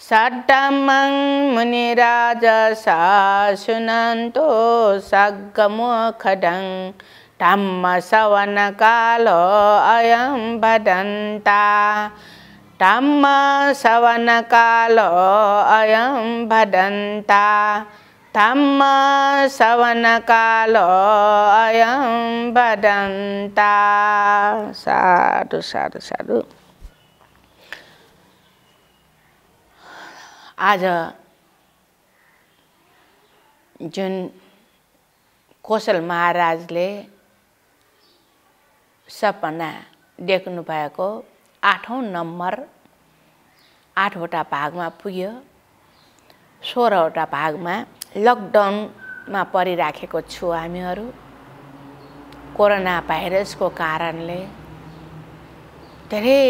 Satamang meniraja sa sunanto sagamu kadang tamma sawana kalo ayam badanta tamma sawana kalo ayam badanta tamma sawana kalo ayam badanta sadu sadu sadu आज जुन कोसल महाराजले सपना देख्नु भएको आठौँ number आठवटा भागमा पुग्यो सोह्रवटा भागमा लकडाउनमा परिराखेको छु हामीहरू कोरोना भाइरसको कारणले धेरै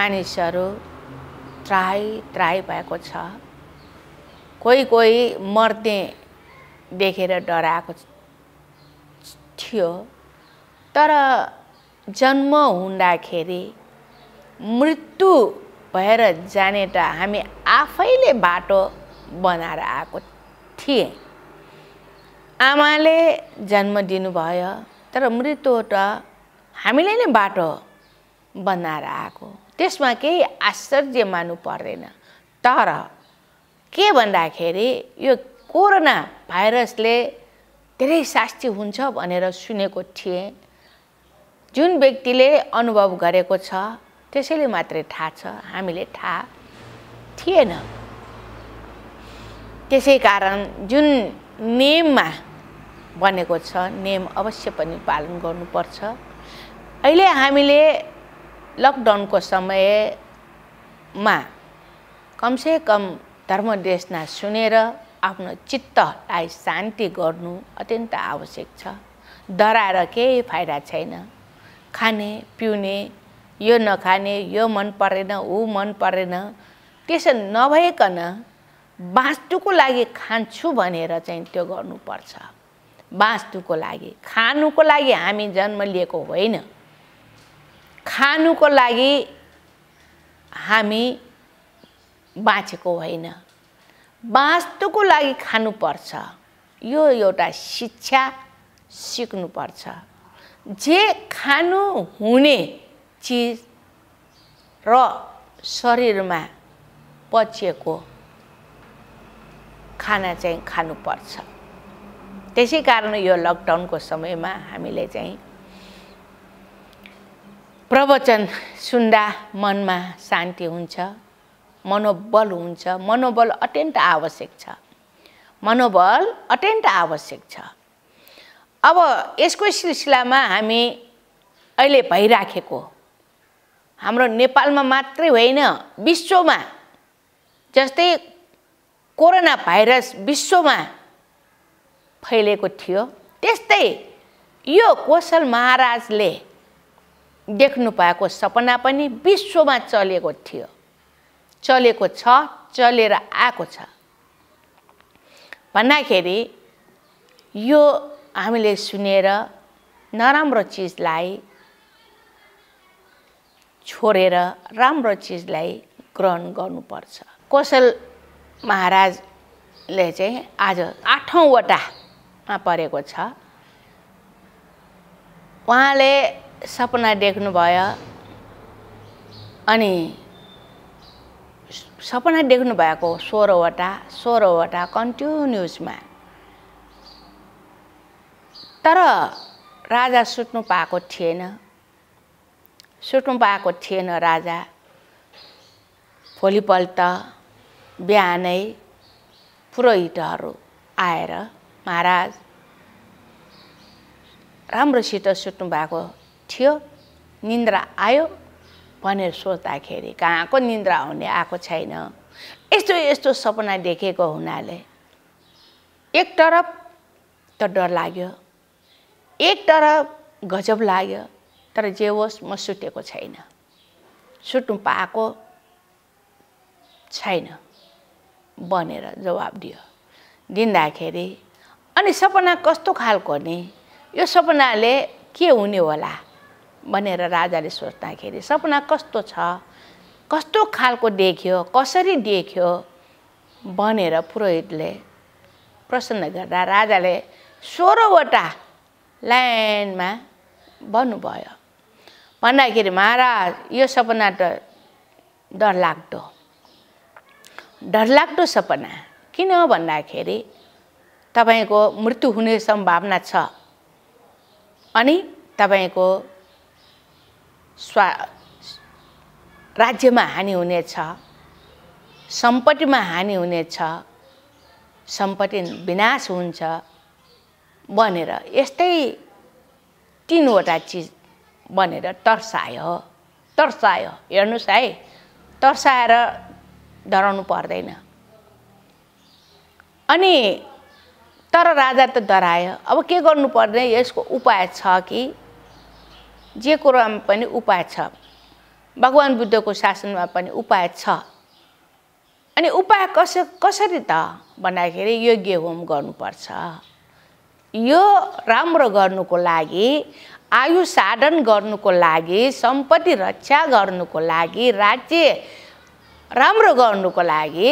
मानिसहरू त्राही त्राही भएको छ कोही कोही मर्ने देखेर डराएको थियो तर जन्म हुँदाखेरि मृत्यु भएर जाने त हामी आफैले बाटो बनाएर आएको थिएँ आमाले जन्म दिनुभयो तर मृत्यु त हामीले नै बाटो बनाएर आएको त्यसमा केही आश्चर्य मान्नु पर्दैन तर के भन्दाखेरि यो कोरोना भाइरसले धेरै शास्ति हुन्छ भनेर सुनेको थिएँ जुन व्यक्तिले अनुभव गरेको छ त्यसैले मात्रै थाहा छ हामीले थाहा थिएन त्यसै कारण जुन नियममा बनेको छ नियम अवश्य पनि पालन गर्नुपर्छ अहिले हामीले लकडाउनको समयमा कमसे कम धर्मदेशना सुनेर आफ्नो चित्तलाई शान्ति गर्नु अत्यन्त आवश्यक छ डराएर केही फाइदा छैन खाने पिउने यो नखाने यो मन परेन ऊ मन परेन त्यसो नभइकन बाँच्नुको लागि खान्छु भनेर चाहिँ त्यो गर्नुपर्छ बाँच्नुको लागि खानुको लागि हामी जन्म लिएको होइन खानुको लागि हामी बाँचेको होइन बाँच्नुको लागि खानुपर्छ यो एउटा शिक्षा सिक्नुपर्छ जे खानु हुने चिज र शरीरमा पचिएको खाना चाहिँ खानुपर्छ त्यसै कारण यो लकडाउनको समयमा हामीले चाहिँ प्रवचन सुन्दा मनमा शान्ति हुन्छ मनोबल हुन्छ मनोबल अत्यन्त आवश्यक छ मनोबल अत्यन्त आवश्यक छ अब यसको सिलसिलामा हामी अहिले भइराखेको हाम्रो नेपालमा मात्रै होइन विश्वमा जस्तै कोरोना भाइरस विश्वमा फैलिएको थियो त्यस्तै यो कोसल महाराजले देख्नु पाएको सपना पनि विश्वमा चलेको थियो चलेको छ चलेर आएको छ भन्दाखेरि यो हामीले सुनेर नराम्रो चिजलाई छोडेर राम्रो चिजलाई ग्रहण गर्नुपर्छ कोसल महाराजले चाहिँ आज आठौँवटामा परेको छ उहाँले सपना देख्नुभयो अनि सपना देख्नु भएको सोह्रवटा सोह्रवटा कन्टिन्युसमा तर राजा सुत्नु पाएको थिएन सुत्नु पाएको थिएन राजा भोलिपल्ट बिहानै पुरोहितहरू आएर महाराज राम्रोसित सुत्नु भएको थियो निन्द्रा आयो भनेर सोच्दाखेरि कहाँको निन्द्रा आउने आएको छैन यस्तो यस्तो सपना देखेको हुनाले एक तरफ त डर लाग्यो एक तरफ गजब लाग्यो तर जे होस् म सुतेको छैन सुत्नु पाएको छैन भनेर जवाब दियो दिँदाखेरि अनि सपना कस्तो खालको नि यो सपनाले के हुने होला भनेर राजाले सोच्दाखेरि सपना कस्तो छ कस्तो खालको देख्यो कसरी देख्यो भनेर पुरोहितले प्रसन्न गर्दा राजाले सोह्रवटा लाइनमा भन्नुभयो भन्दाखेरि महाराज यो सपना त डरलाग्दो डरलाग्दो सपना किन भन्दाखेरि तपाईँको मृत्यु हुने सम्भावना छ अनि तपाईँको स्वा राज्यमा हानि हुनेछ सम्पत्तिमा हानि हुनेछ सम्पत्ति विनाश हुन्छ भनेर यस्तै तिनवटा चिज भनेर तर्सायो तर्सायो हेर्नुहोस् है तर्साएर डराउनु पर्दैन अनि तर राजा त डरायो अब के गर्नुपर्ने यसको उपाय छ कि जे कुरामा पनि उपाय छ भगवान् बुद्धको शासनमा पनि उपाय छ अनि उपाय कस कसरी त भन्दाखेरि यज्ञ होम गर्नुपर्छ यो राम्रो गर्नुको लागि आयु साधन गर्नुको लागि सम्पत्ति रक्षा गर्नुको लागि राज्य राम्रो गर्नुको लागि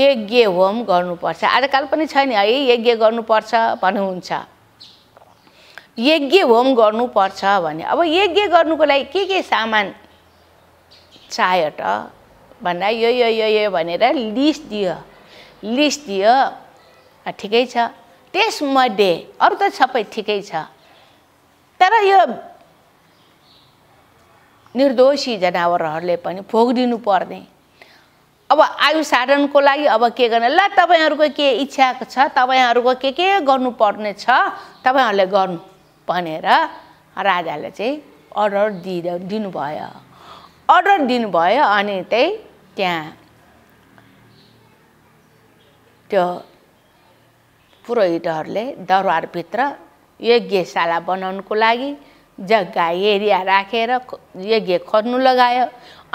यज्ञ होम गर्नुपर्छ आजकाल पनि छ नि है यज्ञ गर्नुपर्छ भन्नुहुन्छ यज्ञ होम गर्नुपर्छ भने अब यज्ञ गर्नुको लागि के के सामान चाहियो त भन्दा यो यो यो यो भनेर लिस्ट दियो लिस्ट दियो ठिकै छ त्यसमध्ये अरू त सबै ठिकै छ तर यो निर्दोषी जनावरहरूले पनि भोगिदिनु पर्ने अब आयु साधनको लागि अब के गर्ने ल तपाईँहरूको के इच्छा छ तपाईँहरूको के के गर्नुपर्ने छ तपाईँहरूले गर्नु भनेर राजाले चाहिँ अर्डर दिँदा दिनुभयो अर्डर दिनुभयो अनि त्यही त्यहाँ त्यो पुरोहितहरूले दरबारभित्र यज्ञशाला बनाउनुको लागि जग्गा एरिया राखेर यज्ञ खोज्नु लगायो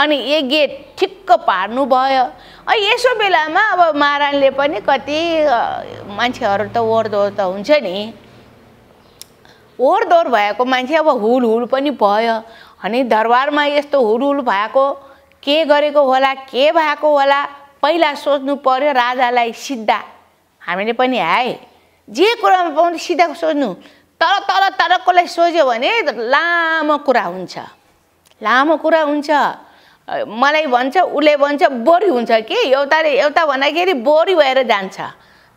अनि यज्ञ ठिक्क पार्नु भयो अनि यसो बेलामा अब महारानले पनि कति मान्छेहरू त ओर्दो त हुन्छ नि ओहोर दोहोर भएको मान्छे अब हुल हुल पनि भयो अनि दरबारमा यस्तो हुलहुल भएको के गरेको होला के भएको होला पहिला सोच्नु पऱ्यो राजालाई सिधा हामीले पनि है जे कुरामा पाउने सिधा सोच्नु तर तर तरकोलाई सोच्यो भने लामो कुरा हुन्छ लामो कुरा हुन्छ मलाई भन्छ उसले भन्छ बोरी हुन्छ कि एउटाले एउटा भन्दाखेरि बोरी भएर जान्छ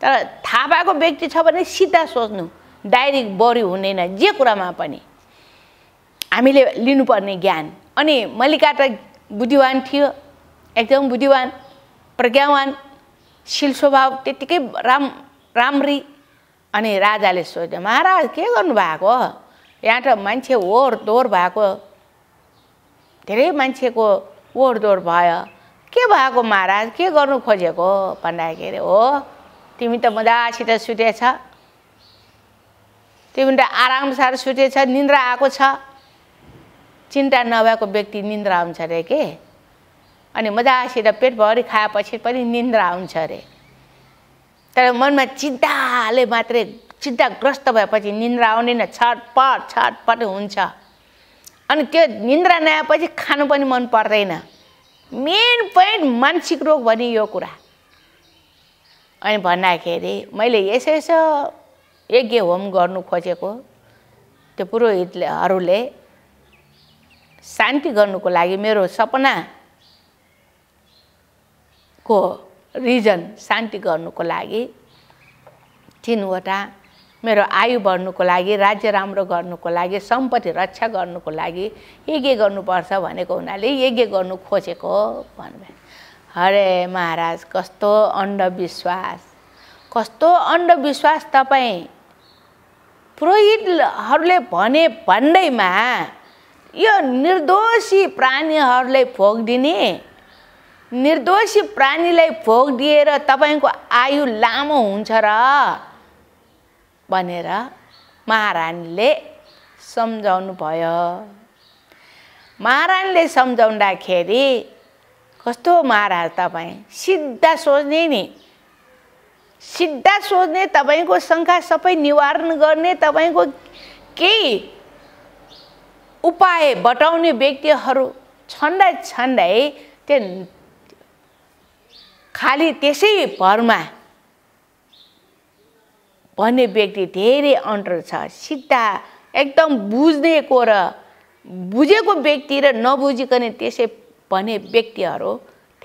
तर थाहा पाएको व्यक्ति छ भने सिधा सोच्नु डायरी बढी हुँदैन जे कुरामा पनि हामीले लिनुपर्ने ज्ञान अनि मल्लिका त बुद्धिवान थियो एकदम बुद्धिवान प्रज्ञावान शील स्वभाव त्यत्तिकै राम राम्री अनि राजाले सोध्यो महाराज के गर्नुभएको यहाँ त मान्छे ओहोर दोहोर भएको धेरै मान्छेको ओहोर दोहोर भयो के भएको महाराज के गर्नु खोजेको भन्दाखेरि हो तिमी त मजासित सुतेछ त्यो पनि आराम साह्रो सुतेछ निन्द्रा आएको छ चिन्ता नभएको व्यक्ति निन्द्रा आउँछ अरे के अनि मजासित पेटभरि खाएपछि पनि निन्द्रा आउँछ अरे तर मनमा चिन्ताले मात्रै चिन्ताग्रस्त भएपछि निन्द्रा आउँदैन छटपट छटपट हुन्छ अनि त्यो निन्द्रा नआएपछि खानु पनि मन पर्दैन मेन पोइन्ट मानसिक रोग भने यो कुरा अनि भन्दाखेरि मैले यसो यसो यज्ञ होम गर्नु खोजेको त्यो पुरोहितलेहरूले शान्ति गर्नुको लागि मेरो सपना को रिजन शान्ति गर्नुको लागि तिनवटा मेरो आयु बढ्नुको लागि राज्य राम्रो गर्नुको लागि सम्पत्ति रक्षा गर्नुको लागि यज्ञ गर्नुपर्छ भनेको हुनाले यज्ञ गर्नु खोजेको भन्नुभयो हरे महाराज कस्तो अन्धविश्वास कस्तो अन्धविश्वास तपाईँ पुरोहितहरूले भने भन्दैमा यो निर्दोषी प्राणीहरूलाई दिने निर्दोषी प्राणीलाई फोग दिएर तपाईँको आयु लामो हुन्छ र भनेर महारानीले सम्झाउनु भयो महारानीले सम्झाउँदाखेरि कस्तो महाराज तपाईँ सिधा सोच्ने नि सिधा सोध्ने तपाईँको शङ्का सबै निवारण गर्ने तपाईँको केही उपाय बटाउने व्यक्तिहरू छन्दै छन्दै त्यो खालि त्यसै भरमा भन्ने व्यक्ति धेरै अन्तर छ सिधा एकदम बुझ्नेको र बुझेको व्यक्ति र नबुझिकन त्यसै भन्ने व्यक्तिहरू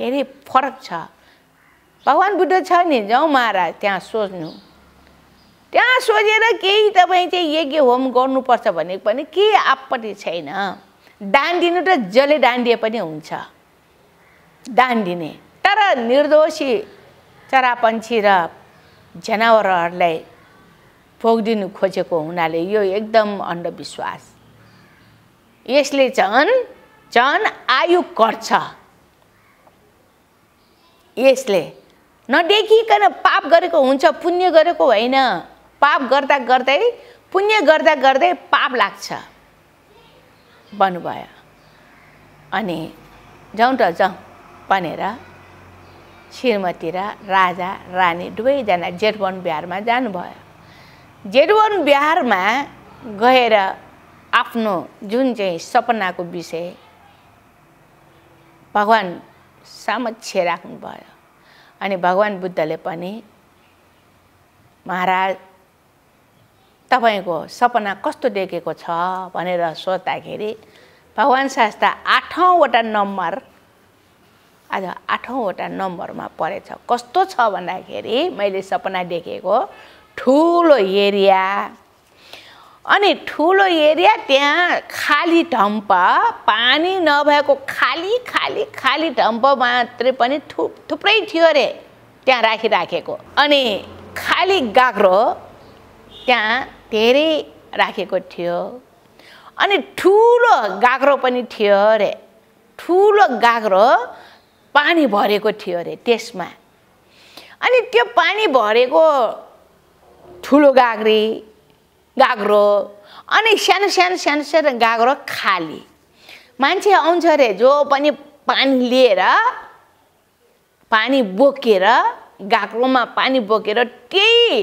धेरै फरक छ भगवान् बुद्ध छ नि जाउँ महाराज त्यहाँ सोच्नु त्यहाँ सोचेर केही तपाईँ चाहिँ यज्ञ होम गर्नुपर्छ भने पनि के आपत्ति छैन दान दिनु त जसले डान्डिए पनि हुन्छ दान दिने तर निर्दोषी चरापन्छी र जनावरहरूलाई भोगिदिनु खोजेको हुनाले यो एकदम अन्धविश्वास यसले झन् झन् आयु कट्छ यसले नदेखिकन पाप गरेको हुन्छ पुण्य गरेको होइन पाप गर्दा गर्दै पुण्य गर्दा गर्दै पाप लाग्छ भन्नुभयो अनि जाउँ त जाउँ भनेर श्रीमती र राजा रानी दुवैजना जेठवन बिहारमा जानुभयो जेठवन बिहारमा गएर आफ्नो जुन चाहिँ सपनाको विषय भगवान् सामक्ष राख्नुभयो अनि भगवान् बुद्धले पनि महाराज तपाईँको सपना कस्तो देखेको छ भनेर सोद्धाखेरि भगवान् शास्त्र आठौँवटा नम्बर आज आठौँवटा नम्बरमा परेछ कस्तो छ भन्दाखेरि मैले सपना देखेको ठुलो एरिया अनि ठुलो एरिया त्यहाँ खाली ढम्प पानी नभएको खाली खाली खाली ढम्प मात्रै पनि थु थुप्रै थियो अरे त्यहाँ राखिराखेको अनि खाली गाग्रो त्यहाँ धेरै राखेको थियो अनि ठुलो गाग्रो पनि थियो अरे ठुलो गाग्रो पानी भरेको थियो अरे त्यसमा अनि त्यो पानी भरेको ठुलो गाग्री गाग्रो अनि सानो सानो सानो सानो गाग्रो खाली मान्छे आउँछ अरे जो पनि पानी लिएर पानी बोकेर गाग्रोमा पानी बोकेर त्यही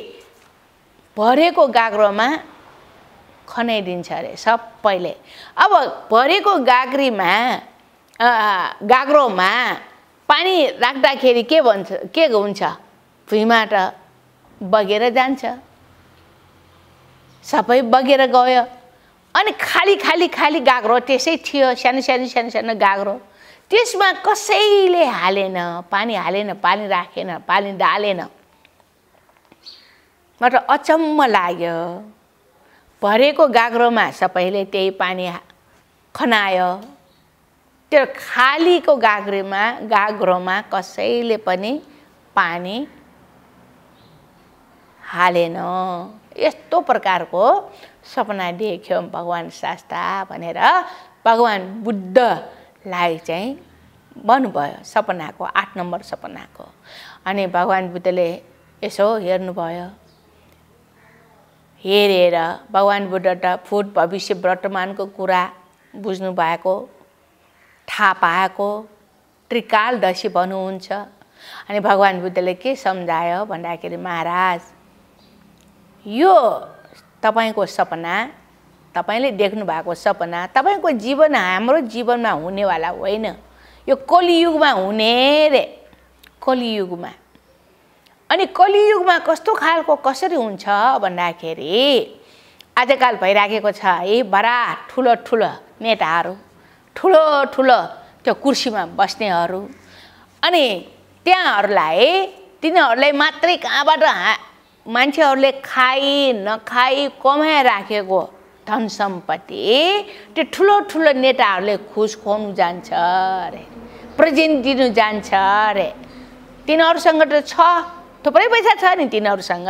भरेको गाग्रोमा खनाइदिन्छ अरे सबैले अब भरेको गाग्रीमा गाग्रोमा पानी राख्दाखेरि के भन्छ के हुन्छ भुइँबाट बगेर जान्छ सबै बगेर गयो अनि खाली खाली खाली गाग्रो त्यसै थियो सानो सानो सानो सानो गाग्रो त्यसमा कसैले हालेन पानी हालेन पानी राखेन पानी डालेन मतलब अचम्म लाग्यो भरेको गाग्रोमा सबैले त्यही पानी खनायो त्यो खालीको गाग्रेमा गाग्रोमा कसैले पनि पानी हालेन यस्तो प्रकारको सपना देख्यो भगवान् शास्ता भनेर भगवान् बुद्धलाई चाहिँ भन्नुभयो सपनाको आठ नम्बर सपनाको अनि भगवान् बुद्धले यसो हेर्नुभयो हेरेर भगवान् बुद्ध त फुट भविष्य वर्तमानको कुरा बुझ्नु भएको थाहा पाएको त्रिकालदशी भन्नुहुन्छ अनि भगवान् बुद्धले के सम्झायो भन्दाखेरि महाराज यो तपाईँको सपना तपाईँले देख्नु भएको सपना तपाईँको जीवन हाम्रो जीवनमा हुनेवाला होइन यो कलियुगमा हुने रे कलियुगमा अनि कलियुगमा कस्तो खालको कसरी हुन्छ भन्दाखेरि आजकाल भइराखेको छ है बडा ठुलो ठुलो नेताहरू ठुलो ठुलो त्यो कुर्सीमा बस्नेहरू अनि त्यहाँहरूलाई तिनीहरूलाई मात्रै कहाँबाट मान्छेहरूले खाइ नखाइ कमाइ राखेको धन सम्पत्ति त्यो ठुलो ठुलो नेताहरूले खुस खुवाउनु जान्छ अरे प्रेजेन्ट दिनु जान्छ अरे तिनीहरूसँग त छ थुप्रै पैसा छ नि तिनीहरूसँग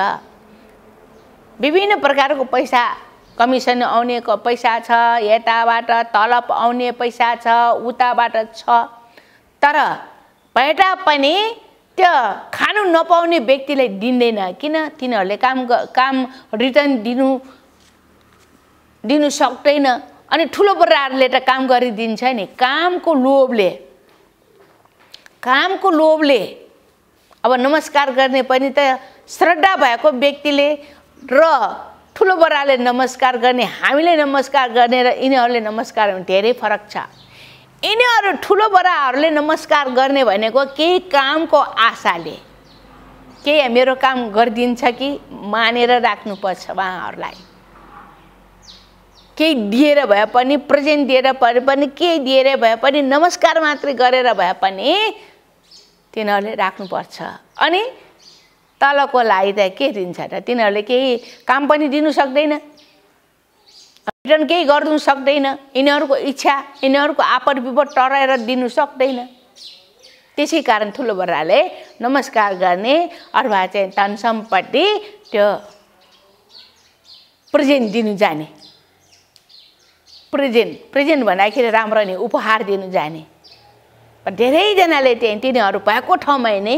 विभिन्न प्रकारको पैसा कमिसन आउनेको पैसा छ यताबाट तलब आउने पैसा छ उताबाट छ तर बेटा पनि त्यो खानु नपाउने व्यक्तिलाई दिँदैन किन तिनीहरूले काम काम रिटर्न दिनु दिनु सक्दैन अनि ठुलो बडाहरूले त काम गरिदिन्छ नि कामको लोभले कामको लोभले अब नमस्कार गर्ने पनि त श्रद्धा भएको व्यक्तिले र ठुलो बडाले नमस्कार गर्ने हामीले नमस्कार गर्ने र यिनीहरूले नमस्कार धेरै फरक छ यिनीहरू ठुलो बडाहरूले नमस्कार गर्ने भनेको केही कामको आशाले केही मेरो काम गरिदिन्छ कि मानेर राख्नुपर्छ उहाँहरूलाई केही दिएर भए पनि प्रेजेन्ट दिएर परे पनि केही दिएर भए पनि नमस्कार मात्रै गरेर भए पनि तिनीहरूले राख्नुपर्छ अनि तलकोलाई त के दिन्छ र तिनीहरूले केही काम पनि दिनु सक्दैन रिटर्न केही गरिदिनु सक्दैन यिनीहरूको इच्छा यिनीहरूको आपद विपद टराएर दिनु सक्दैन त्यसै कारण ठुलो बडाले नमस्कार गर्ने अथवा चाहिँ धन सम्पत्ति त्यो प्रेजेन्ट दिनु जाने प्रेजेन्ट प्रेजेन्ट भन्दाखेरि राम्रो नि उपहार दिनु जाने धेरैजनाले त्यहाँ तिनीहरू भएको ठाउँमा नै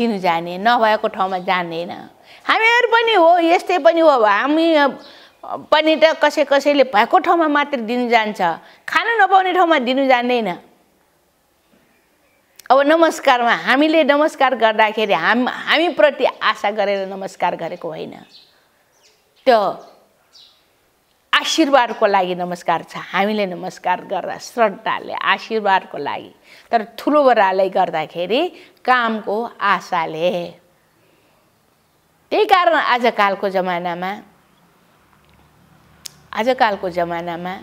दिनु जाने नभएको ठाउँमा जाँदैन हामीहरू पनि हो यस्तै पनि हो हामी पनि त कसै कसैले भएको ठाउँमा मात्र दिनु जान्छ खान नपाउने ठाउँमा दिनु जान्दैन अब नमस्कारमा हामीले नमस्कार गर्दाखेरि हाम हामीप्रति आशा गरेर नमस्कार गरेको होइन त्यो आशीर्वादको लागि नमस्कार छ हामीले नमस्कार गर्दा श्रद्धाले आशीर्वादको लागि तर ठुलो बडालाई गर्दाखेरि कामको आशाले त्यही कारण आजकालको जमानामा आजकालको जमानामा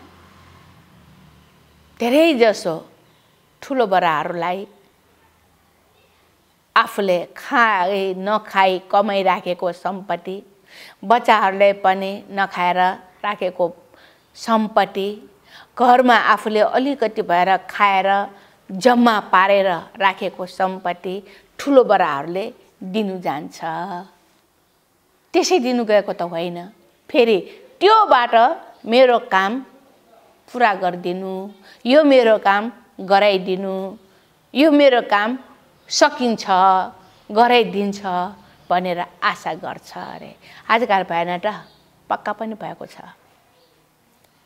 धेरैजसो ठुलो बडाहरूलाई आफूले खाए नखाई कमाइ राखेको सम्पत्ति बच्चाहरूले पनि नखाएर राखेको सम्पत्ति घरमा आफूले अलिकति भएर खाएर जम्मा पारेर राखेको सम्पत्ति ठुलो बडाहरूले दिनु जान्छ त्यसै दिनु गएको त होइन फेरि त्योबाट मेरो काम पुरा गरिदिनु यो मेरो काम गराइदिनु यो मेरो काम सकिन्छ गराइदिन्छ भनेर आशा गर्छ अरे आजकल भएन त पक्का पनि भएको छ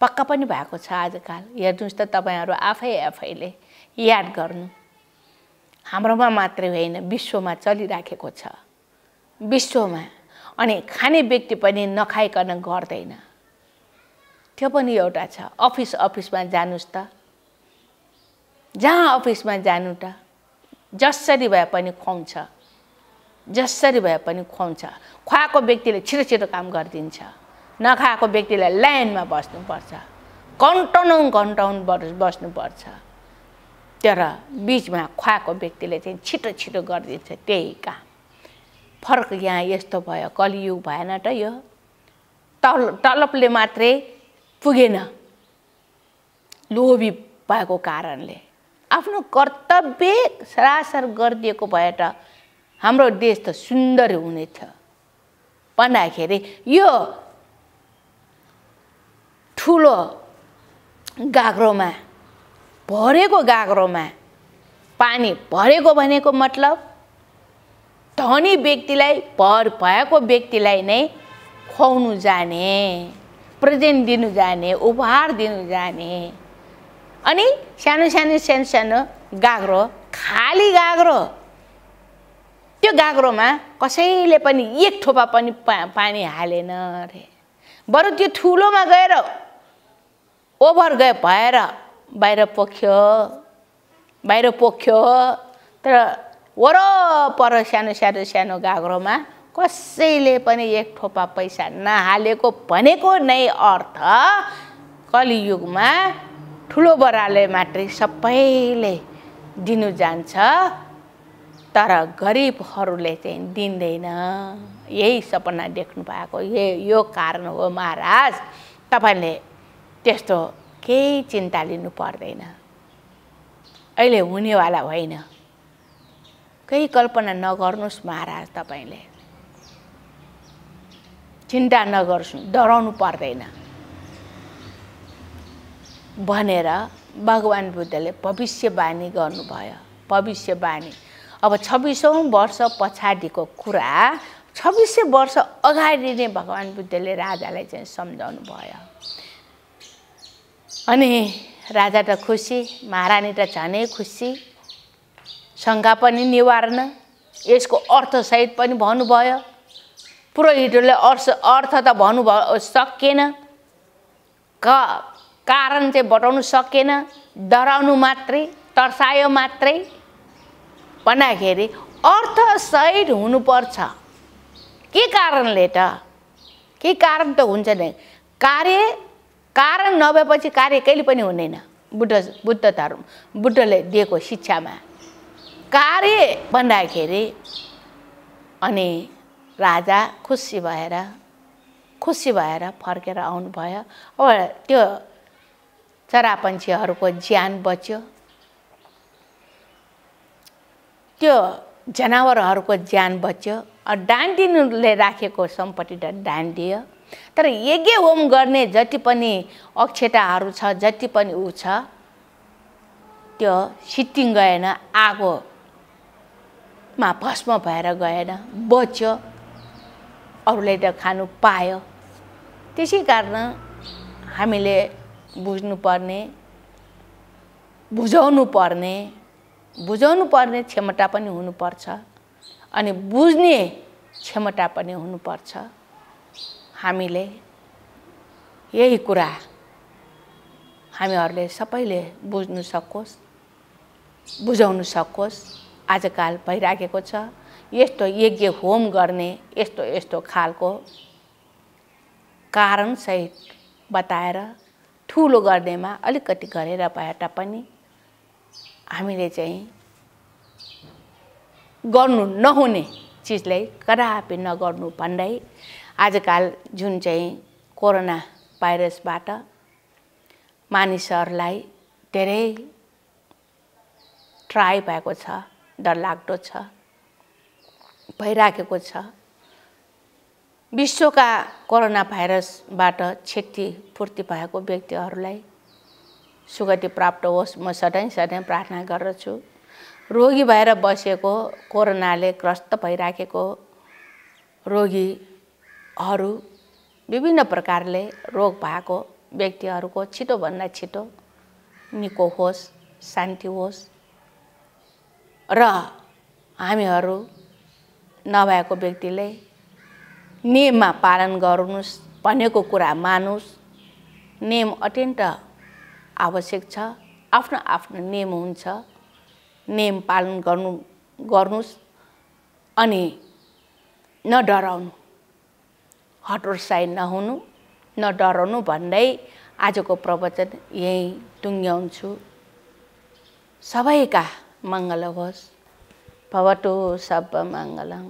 पक्का पनि भएको छ आजकल हेर्नुहोस् त तपाईँहरू आफै आफैले याद गर्नु हाम्रोमा मात्रै होइन विश्वमा चलिराखेको छ विश्वमा अनि खाने व्यक्ति पनि नखाइकन गर्दैन त्यो पनि एउटा छ अफिस अफिसमा जानुहोस् त जहाँ अफिसमा जानु त जसरी भए पनि खुवाउँछ जसरी भए पनि खुवाउँछ खुवाएको व्यक्तिले छिटो छिटो काम गरिदिन्छ नखाएको व्यक्तिलाई लाइनमा बस्नुपर्छ घन्टौँ घन्टौँ बस्नुपर्छ तर बिचमा खुवाएको व्यक्तिले चाहिँ छिटो छिटो गरिदिन्छ त्यही काम फरक यहाँ यस्तो भयो कलियुग भएन त यो तल तलबले मात्रै पुगेन लोभी भएको कारणले आफ्नो कर्तव्य सरासर गरिदिएको भए त हाम्रो देश त सुन्दर हुने थियो भन्दाखेरि यो ठुलो गाग्रोमा भरेको गाग्रोमा पानी भरेको भनेको मतलब धनी व्यक्तिलाई भर भएको व्यक्तिलाई नै खुवाउनु जाने प्रेजेन्ट दिनु जाने उपहार दिनु जाने अनि सानो सानो सानो सानो गाग्रो खाली गाग्रो त्यो गाग्रोमा कसैले पनि एक थोपा पनि पा पानी हालेन अरे बरु त्यो ठुलोमा गएर ओभर गए भएर बाहिर पोख्यो बाहिर पोख्यो तर वरपर सानो सानो सानो गाग्रोमा कसैले पनि एक ठोपा पैसा नहालेको भनेको नै अर्थ कलियुगमा ठुलो बराले मात्रै सबैले दिनु जान्छ तर गरिबहरूले चाहिँ दिँदैन यही सपना देख्नु भएको यही यो कारण हो महाराज तपाईँले त्यस्तो केही चिन्ता लिनु पर्दैन अहिले हुनेवाला होइन केही कल्पना नगर्नुहोस् महाराज तपाईँले चिन्ता नगर्छु डराउनु पर्दैन भनेर भगवान् बुद्धले भविष्यवाणी गर्नुभयो भविष्यवाणी अब छब्बिसौँ वर्ष पछाडिको कुरा छब्बिसै वर्ष अगाडि नै भगवान् बुद्धले राजालाई चाहिँ सम्झाउनु भयो अनि राजा त खुसी महारानी त झनै खुसी शङ्का पनि निवारण यसको अर्थसहित पनि भन्नुभयो पुरोहितहरूले अर्थ अर्थ त भन्नुभयो सकिएन क कारण चाहिँ बताउनु सकेन डराउनु मात्रै तर्सायो मात्रै भन्दाखेरि अर्थसहित हुनुपर्छ के कारणले त के कारण त हुन्छ नि कार्य कारण नभएपछि कार्य कहिले पनि हुँदैन बुद्ध बुद्ध धर्म बुद्धले दिएको शिक्षामा कार्य भन्दाखेरि अनि राजा खुसी भएर खुसी भएर फर्केर आउनुभयो अब त्यो चरापन्छीहरूको ज्यान बच्यो त्यो जनावरहरूको ज्यान बच्यो डान्डिनुले राखेको सम्पत्ति त डान्डियो तर यज्ञ होम गर्ने जति पनि अक्षताहरू छ जति पनि ऊ छ त्यो सिटिङ गएन आगो मा भस्म भएर गएन बच्यो अरूले त खानु पायो त्यसै कारण हामीले बुझ्नुपर्ने बुझाउनु पर्ने बुझाउनु पर्ने क्षमता पनि हुनुपर्छ अनि बुझ्ने क्षमता पनि हुनुपर्छ हामीले यही कुरा हामीहरूले सबैले बुझ्नु सकोस् बुझाउनु सकोस् आजकाल भइराखेको छ यस्तो यज्ञ होम गर्ने यस्तो यस्तो खालको कारणसहित बताएर ठुलो गर्नेमा अलिकति गरेर भए तापनि हामीले चाहिँ गर्नु नहुने चिजलाई कदापि नगर्नु भन्दै आजकाल जुन चाहिँ कोरोना भाइरसबाट मानिसहरूलाई धेरै ट्राई भएको छ डरलाग्दो छ भइराखेको छ विश्वका कोरोना भाइरसबाट क्षति पूर्ति भएको व्यक्तिहरूलाई सुगति प्राप्त होस् म सधैँ सधैँ प्रार्थना गर्दछु रोगी भएर बसेको कोरोनाले ग्रस्त भइराखेको रोगीहरू विभिन्न प्रकारले रोग भएको व्यक्तिहरूको छिटोभन्दा छिटो निको होस् शान्ति होस् र हामीहरू नभएको व्यक्तिले नियममा पालन गराउनुहोस् भनेको कुरा मानोस् नियम अत्यन्त आवश्यक छ आफ्नो आफ्नो नियम हुन्छ नियम पालन गर्नु गर्नुहोस् अनि न डराउनु नहुनु न डराउनु भन्दै आजको प्रवचन यहीँ टुङ्ग्याउँछु सबैका మంగళ వాస్ పవటు సబ్బ మంగళం